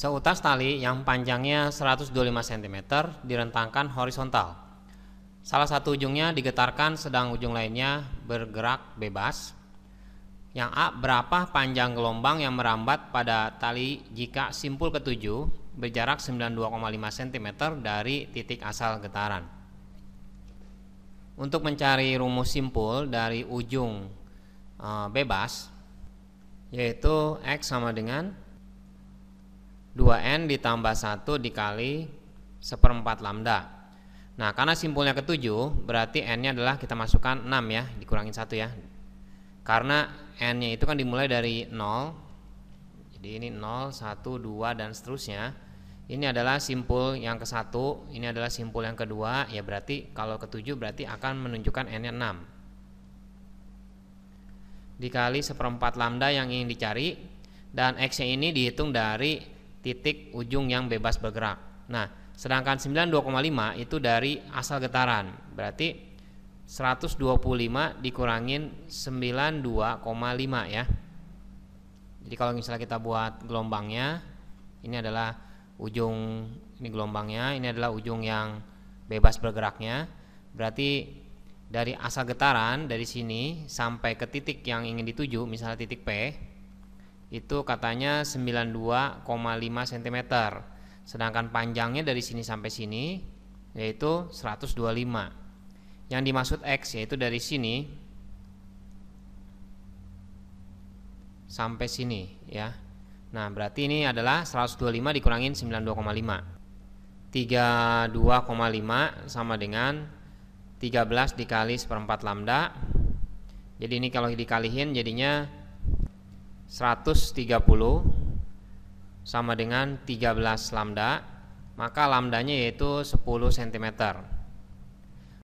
Seutas tali yang panjangnya 125 cm direntangkan horizontal. Salah satu ujungnya digetarkan sedang ujung lainnya bergerak bebas. Yang A berapa panjang gelombang yang merambat pada tali jika simpul ketujuh berjarak 92,5 cm dari titik asal getaran. Untuk mencari rumus simpul dari ujung eh, bebas yaitu X sama dengan 2N ditambah 1 dikali seperempat lambda. Nah, karena simpulnya ketujuh, berarti n-nya adalah kita masukkan 6 ya, dikurangin satu ya. Karena n-nya itu kan dimulai dari 0. Jadi ini 0, 1, 2 dan seterusnya. Ini adalah simpul yang ke satu, ini adalah simpul yang kedua, ya berarti kalau ketujuh berarti akan menunjukkan n-nya 6. Dikali seperempat lambda yang ingin dicari dan x-nya ini dihitung dari titik ujung yang bebas bergerak. Nah, sedangkan 92,5 itu dari asal getaran. Berarti 125 dikurangin 92,5 ya. Jadi kalau misalnya kita buat gelombangnya, ini adalah ujung ini gelombangnya, ini adalah ujung yang bebas bergeraknya. Berarti dari asal getaran dari sini sampai ke titik yang ingin dituju, misalnya titik P, itu katanya 92,5 cm sedangkan panjangnya dari sini sampai sini yaitu 125 yang dimaksud X yaitu dari sini sampai sini ya Nah berarti ini adalah 125 dikurangin 92,5 32,5 sama dengan 13 dikali seperempat lambda Jadi ini kalau dikalihin jadinya 130 sama dengan 13 lambda maka lambdanya yaitu 10 cm